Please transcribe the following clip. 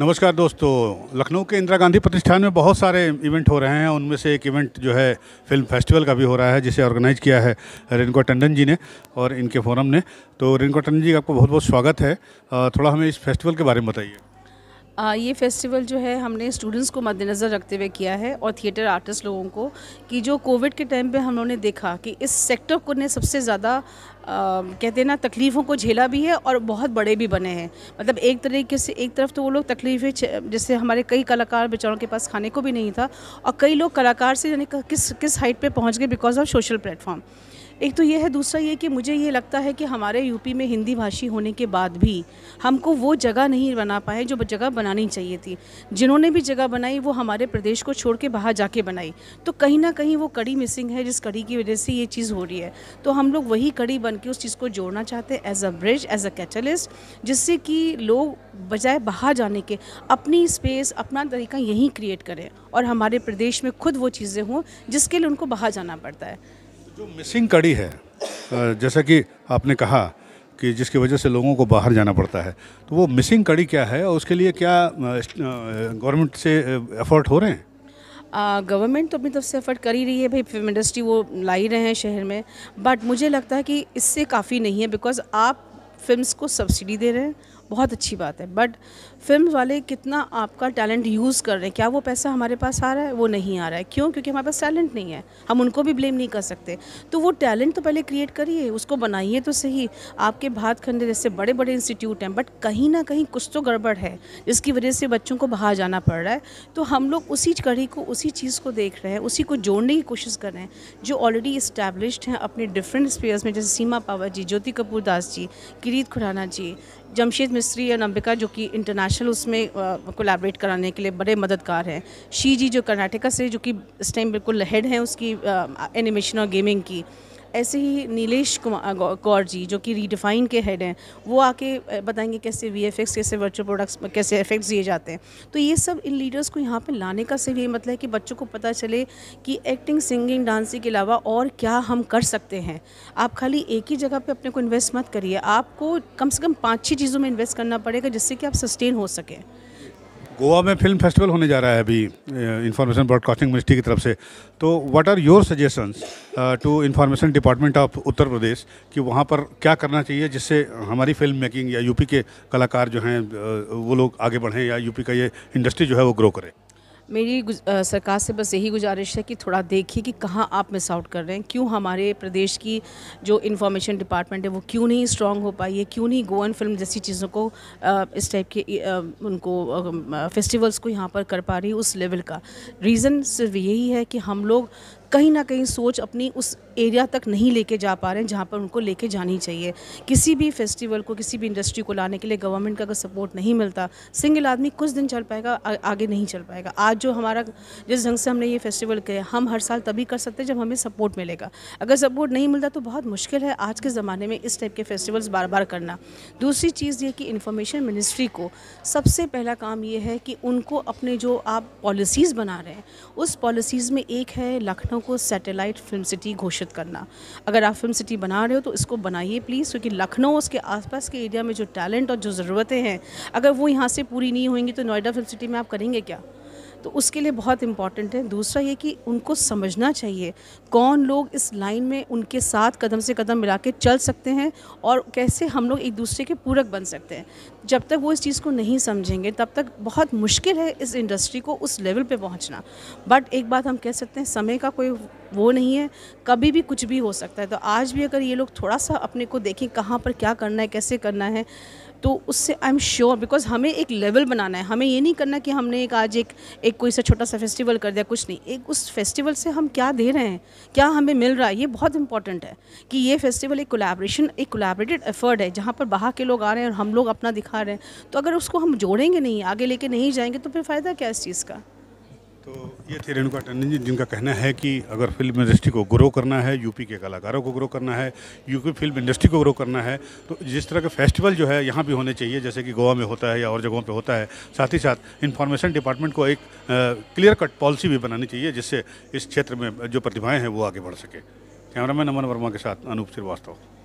नमस्कार दोस्तों लखनऊ के इंदिरा गांधी प्रतिष्ठान में बहुत सारे इवेंट हो रहे हैं उनमें से एक इवेंट जो है फिल्म फेस्टिवल का भी हो रहा है जिसे ऑर्गेनाइज किया है रेणुका टंडन जी ने और इनके फोरम ने तो रिनको टंडन जी आपको बहुत बहुत स्वागत है थोड़ा हमें इस फेस्टिवल के बारे में बताइए आ, ये फेस्टिवल जो है हमने स्टूडेंट्स को मद्देनज़र रखते हुए किया है और थिएटर आर्टिस्ट लोगों को कि जो कोविड के टाइम पे हम लोगों ने देखा कि इस सेक्टर को ने सबसे ज़्यादा कहते हैं ना तकलीफ़ों को झेला भी है और बहुत बड़े भी बने हैं मतलब एक तरीके से एक तरफ तो वो लोग तकलीफ़ें जैसे हमारे कई कलाकार बेचारों के पास खाने को भी नहीं था और कई लोग कलाकार से यानी किस किस हाइट पर पहुँच गए बिकॉज ऑफ सोशल प्लेटफॉर्म एक तो ये है दूसरा ये कि मुझे ये लगता है कि हमारे यूपी में हिंदी भाषी होने के बाद भी हमको वो जगह नहीं बना पाए जो जगह बनानी चाहिए थी जिन्होंने भी जगह बनाई वो हमारे प्रदेश को छोड़ के बाहर जाके बनाई तो कहीं ना कहीं वो कड़ी मिसिंग है जिस कड़ी की वजह से ये चीज़ हो रही है तो हम लोग वही कड़ी बन के उस चीज़ को जोड़ना चाहते हैं as a bridge as a catalyst जिससे कि लोग बजाय बाहर जाने के अपनी स्पेस अपना तरीका यहीं क्रिएट करें और हमारे प्रदेश में खुद वो चीज़ें हों जिसके लिए उनको बाहर जाना पड़ता है जो मिसिंग कड़ी है जैसा कि आपने कहा कि जिसकी वजह से लोगों को बाहर जाना पड़ता है तो वो मिसिंग कड़ी क्या है और उसके लिए क्या गवर्नमेंट से एफर्ट हो रहे हैं गवर्नमेंट तो अपनी तरफ से एफर्ट कर ही रही है भाई फिल्म इंडस्ट्री वो ला ही रहे हैं शहर में बट मुझे लगता है कि इससे काफ़ी नहीं है बिकॉज आप फिल्म्स को सब्सिडी दे रहे हैं बहुत अच्छी बात है बट फिल्म वाले कितना आपका टैलेंट यूज़ कर रहे हैं क्या वो पैसा हमारे पास आ रहा है वो नहीं आ रहा है क्यों क्योंकि हमारे पास टैलेंट नहीं है हम उनको भी ब्लेम नहीं कर सकते तो वो टैलेंट तो पहले क्रिएट करिए उसको बनाइए तो सही आपके भात खंडे जैसे बड़े बड़े इंस्टीट्यूट हैं बट कहीं ना कहीं कुछ तो गड़बड़ है जिसकी वजह से बच्चों को बाहर जाना पड़ रहा है तो हम लोग उसी कड़ी को उसी चीज़ को देख रहे हैं उसी को जोड़ने की कोशिश कर रहे हैं जो ऑलरेडी इस्टेब्लिश हैं अपने डिफरेंट स्पेयर्स में जैसे सीमा पावर जी ज्योति कपूर दास जी किरीत खुराना जी जमशेद मिस्त्री और अंबिका जो कि इंटरनेशनल उसमें कोलैबोरेट कराने के लिए बड़े मददगार हैं शी जी जो कर्नाटका से जो कि इस टाइम बिल्कुल हेड हैं उसकी एनिमेशन और गेमिंग की ऐसे ही नीलेश कौर जी जो कि रीडिफाइन के हेड हैं वो आके बताएंगे कैसे वी कैसे वर्चुअल प्रोडक्ट्स कैसे इफेक्ट्स दिए जाते हैं तो ये सब इन लीडर्स को यहाँ पर लाने का सिर्फ ये मतलब है कि बच्चों को पता चले कि एक्टिंग सिंगिंग डांसिंग के अलावा और क्या हम कर सकते हैं आप खाली एक ही जगह पर अपने को इन्वेस्ट मत करिए आपको कम से कम पाँच छः चीज़ों में इन्वेस्ट करना पड़ेगा जिससे कि आप सस्टेन हो सकें गोवा में फिल्म फेस्टिवल होने जा रहा है अभी इंफॉर्मेशन ब्रॉडकास्टिंग मिनिस्ट्री की तरफ से तो what are your suggestions to information department of Uttar Pradesh कि वहाँ पर क्या करना चाहिए जिससे हमारी फिल्म मेकिंग या यूपी के कलाकार जो हैं वो लोग आगे बढ़ें या यूपी का ये इंडस्ट्री जो है वो ग्रो करें मेरी सरकार से बस यही गुजारिश है कि थोड़ा देखिए कि कहाँ आप मिस आउट कर रहे हैं क्यों हमारे प्रदेश की जो इन्फॉर्मेशन डिपार्टमेंट है वो क्यों नहीं स्ट्रॉन्ग हो पाई है क्यों नहीं गोवन फिल्म जैसी चीज़ों को इस टाइप के उनको फेस्टिवल्स को यहाँ पर कर पा रही उस लेवल का रीज़न सिर्फ यही है कि हम लोग कहीं ना कहीं सोच अपनी उस एरिया तक नहीं लेके जा पा रहे हैं जहाँ पर उनको लेके जानी चाहिए किसी भी फेस्टिवल को किसी भी इंडस्ट्री को लाने के लिए गवर्नमेंट का अगर सपोर्ट नहीं मिलता सिंगल आदमी कुछ दिन चल पाएगा आगे नहीं चल पाएगा आज जो हमारा जिस ढंग से हमने ये फेस्टिवल किया हम हर साल तभी कर सकते हैं जब हमें सपोर्ट मिलेगा अगर सपोर्ट नहीं मिलता तो बहुत मुश्किल है आज के ज़माने में इस टाइप के फेस्टिवल्स बार बार करना दूसरी चीज़ ये कि इन्फॉर्मेशन मिनिस्ट्री को सबसे पहला काम ये है कि उनको अपने जो आप पॉलिसीज़ बना रहे हैं उस पॉलिसीज़ में एक है लखनऊ जगहों को सैटेलाइट फिल्म सिटी घोषित करना अगर आप फिल्म सिटी बना रहे हो तो इसको बनाइए प्लीज़ क्योंकि लखनऊ उसके आसपास के एरिया में जो टैलेंट और जो ज़रूरतें हैं अगर वो यहाँ से पूरी नहीं होंगी तो नोएडा फिल्म सिटी में आप करेंगे क्या तो उसके लिए बहुत इम्पॉर्टेंट है दूसरा ये कि उनको समझना चाहिए कौन लोग इस लाइन में उनके साथ कदम से कदम मिला के चल सकते हैं और कैसे हम लोग एक दूसरे के पूरक बन सकते हैं जब तक वो इस चीज़ को नहीं समझेंगे तब तक बहुत मुश्किल है इस इंडस्ट्री को उस लेवल पर पहुँचना बट एक बात हम कह सकते हैं समय का कोई वो नहीं है कभी भी कुछ भी हो सकता है तो आज भी अगर ये लोग थोड़ा सा अपने को देखें कहाँ पर क्या करना है कैसे करना है तो उससे आई एम श्योर बिकॉज हमें एक लेवल बनाना है हमें ये नहीं करना कि हमने एक आज एक एक कोई सा छोटा सा फेस्टिवल कर दिया कुछ नहीं एक उस फेस्टिवल से हम क्या दे रहे हैं क्या हमें मिल रहा है ये बहुत इंपॉर्टेंट है कि ये फेस्टिवल एक कोलेब्रेशन एक कोलेबरेटेड एफर्ट है जहाँ पर बाहर के लोग आ रहे हैं और हम लोग अपना दिखा रहे हैं तो अगर उसको हम जोड़ेंगे नहीं आगे लेके नहीं जाएंगे तो फिर फ़ायदा क्या इस चीज़ का तो ये थे रेणुका टंडन जी जिनका कहना है कि अगर फिल्म इंडस्ट्री को ग्रो करना है यूपी के कलाकारों को ग्रो करना है यूपी फिल्म इंडस्ट्री को ग्रो करना है तो जिस तरह के फेस्टिवल जो है यहाँ भी होने चाहिए जैसे कि गोवा में होता है या और जगहों पे होता है साथ ही साथ इन्फॉर्मेशन डिपार्टमेंट को एक क्लियर कट पॉलिसी भी बनानी चाहिए जिससे इस क्षेत्र में जो प्रतिभाएँ हैं वो आगे बढ़ सके कैमरामैन अमन वर्मा के साथ अनूप श्रीवास्तव